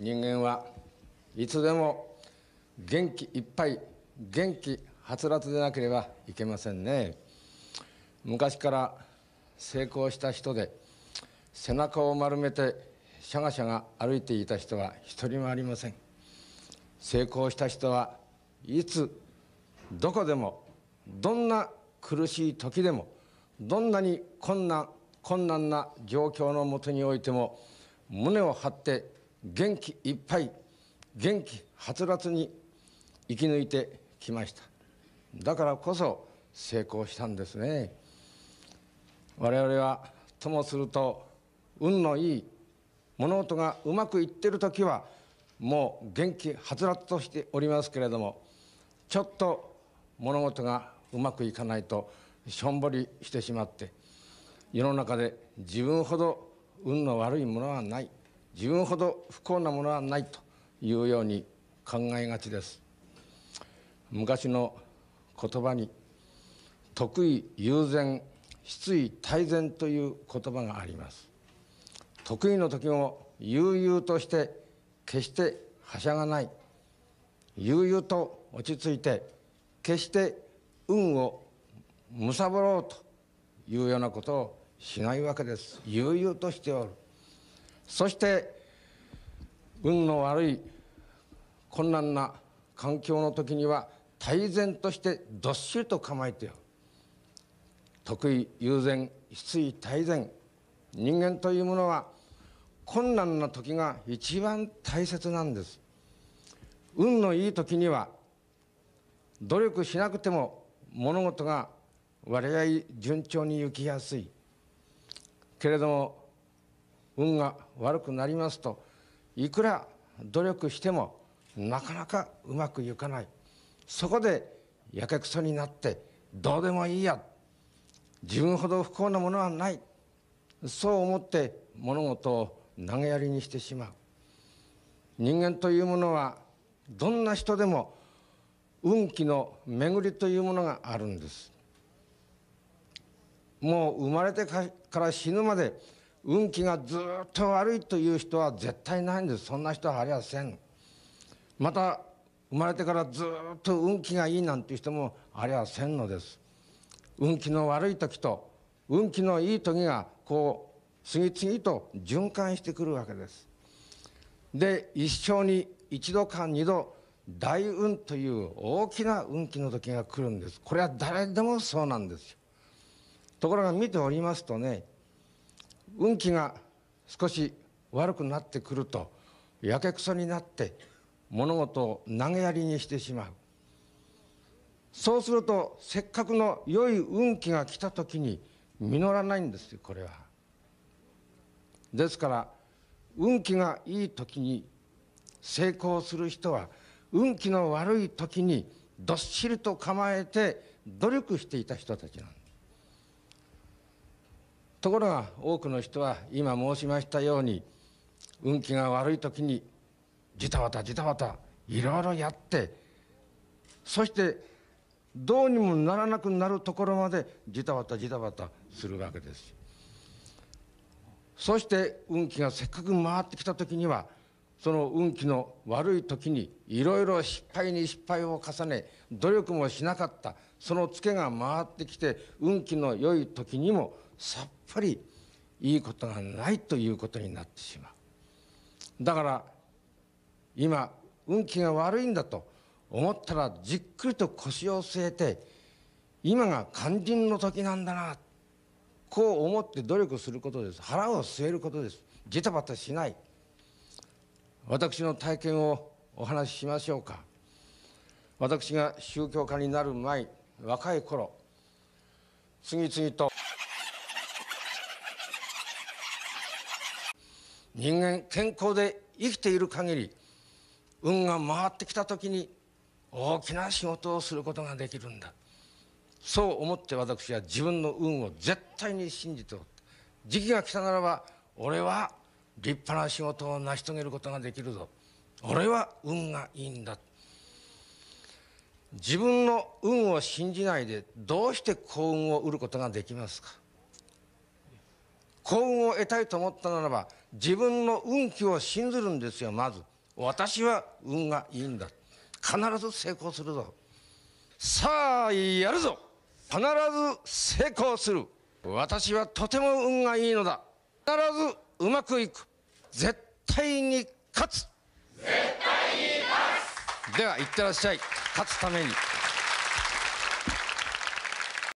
人間はいつでも元気いっぱい元気はつらつでなければいけませんね昔から成功した人で背中を丸めてシャガシャガ歩いていた人は一人もありません成功した人はいつどこでもどんな苦しい時でもどんなに困難困難な状況のもとにおいても胸を張って元気いっぱい元気はつらつに生き抜いてきましただからこそ成功したんですね我々はともすると運のいい物事がうまくいってる時はもう元気はつらつとしておりますけれどもちょっと物事がうまくいかないとしょんぼりしてしまって世の中で自分ほど運の悪いものはない自分ほど不幸なものはないというように考えがちです昔の言葉に「得意友禅失意大然」という言葉があります得意の時も悠々として決してはしゃがない悠々と落ち着いて決して運を貪ろうというようなことをしないわけです悠々としておるそして運の悪い困難な環境の時には泰然としてどっしりと構えてよ得意友善失意泰然人間というものは困難な時が一番大切なんです運のいい時には努力しなくても物事が割合順調に行きやすいけれども運が悪くなりますといくら努力してもなかなかうまくいかないそこでやけくそになってどうでもいいや自分ほど不幸なものはないそう思って物事を投げやりにしてしまう人間というものはどんな人でも運気の巡りというものがあるんですもう生まれてから死ぬまで運気がずっと悪いという人は絶対ないんですそんな人はありませんまた生まれてからずっと運気がいいなんていう人もありゃせんのです運気の悪い時と運気のいい時がこう次々と循環してくるわけですで一生に一度か二度大運という大きな運気の時が来るんですこれは誰でもそうなんですよところが見ておりますとね運気が少し悪くなってくるとやけくそになって物事を投げやりにしてしまうそうするとせっかくの良い運気が来た時に実らないんですよこれは。ですから運気がいい時に成功する人は運気の悪い時にどっしりと構えて努力していた人たちなんです。ところが多くの人は今申しましたように運気が悪い時にジタバタジタバタいろいろやってそしてどうにもならなくなるところまでジタバタジタバタするわけですそして運気がせっかく回ってきた時にはその運気の悪い時にいろいろ失敗に失敗を重ね努力もしなかったそのツケが回ってきて運気の良い時にもさっぱりいいことがないということになってしまうだから今運気が悪いんだと思ったらじっくりと腰を据えて今が肝心の時なんだなこう思って努力することです腹を据えることですジタバタしない私の体験をお話ししましょうか私が宗教家になる前若い頃次々と人間健康で生きている限り運が回ってきた時に大きな仕事をすることができるんだそう思って私は自分の運を絶対に信じておった時期が来たならば俺は立派な仕事を成し遂げることができるぞ俺は運がいいんだ自分の運を信じないでどうして幸運を得ることができますか幸運を得たいと思ったならば自分の運気を信ずるんですよまず私は運がいいんだ必ず成功するぞさあやるぞ必ず成功する私はとても運がいいのだ必ずうまくいく絶対に勝つ絶対に勝つではいってらっしゃい勝つために